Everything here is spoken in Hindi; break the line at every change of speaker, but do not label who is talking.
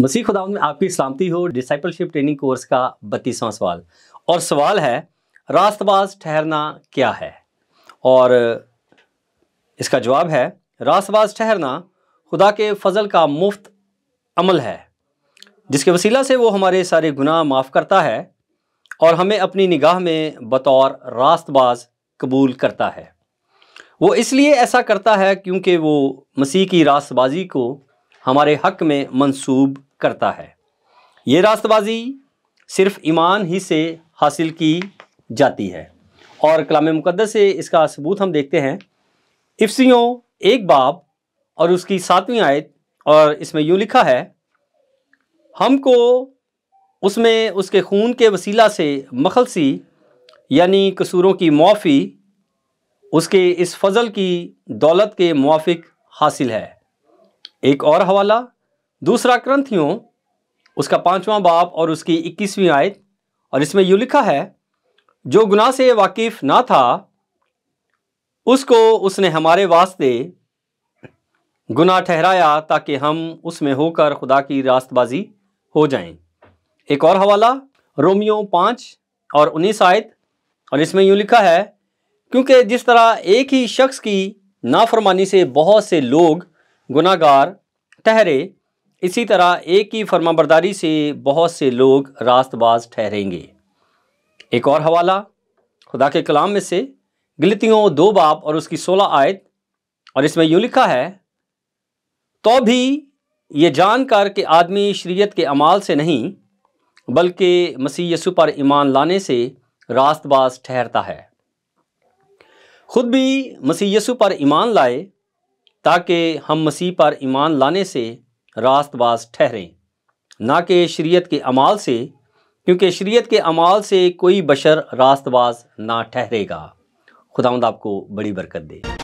मसीह खुदा में आपकी सलामती हो डिसाइपलशिप ट्रेनिंग कोर्स का बत्तीसवां सवाल और सवाल है रास्तबाज ठहरना क्या है और इसका जवाब है रास्तबाज ठहरना खुदा के फजल का मुफ्त अमल है जिसके वसीला से वो हमारे सारे गुनाह माफ़ करता है और हमें अपनी निगाह में बतौर रास्तबाज कबूल करता है वो इसलिए ऐसा करता है क्योंकि वो मसीह की रास्तबाजी को हमारे हक में मंसूब करता है ये रास्तबाजी सिर्फ ईमान ही से हासिल की जाती है और कलाम मुकदस से इसका सबूत हम देखते हैं इफ्सियों एक बाब और उसकी सातवीं आयत और इसमें यूँ लिखा है हमको उसमें उसके खून के वसीला से मखलसी यानी कसूरों की मुआफ़ी उसके इस फजल की दौलत के मुआफ़ हासिल है एक और हवाला दूसरा ग्रंथियों उसका पांचवा बाप और उसकी इक्कीसवीं आयत और इसमें यूँ लिखा है जो गुनाह से वाकिफ ना था उसको उसने हमारे वास्ते गुनाह ठहराया ताकि हम उसमें होकर खुदा की रास्तबाजी हो जाएं। एक और हवाला रोमियो पाँच और उन्नीस आयत और इसमें यूँ लिखा है क्योंकि जिस तरह एक ही शख्स की नाफरमानी से बहुत से लोग गुनागार ठहरे इसी तरह एक ही फर्माबरदारी से बहुत से लोग रास्तबाज ठहरेंगे एक और हवाला खुदा के कलाम में से गलतियों दो बाप और उसकी सोलह आयत और इसमें यूँ लिखा है तो भी ये जानकर कि आदमी शरीयत के अमाल से नहीं बल्कि मसीह यसु पर ईमान लाने से रास्तबाज ठहरता है खुद भी मसीह यसु पर ईमान लाए ताकि हम मसीह पर ईमान लाने से रास्तबाज ठहरें ना कि शरीयत के अमाल से क्योंकि शरीयत के अमाल से कोई बशर रास्तबाज ना ठहरेगा खुदावंद आपको बड़ी बरकत दे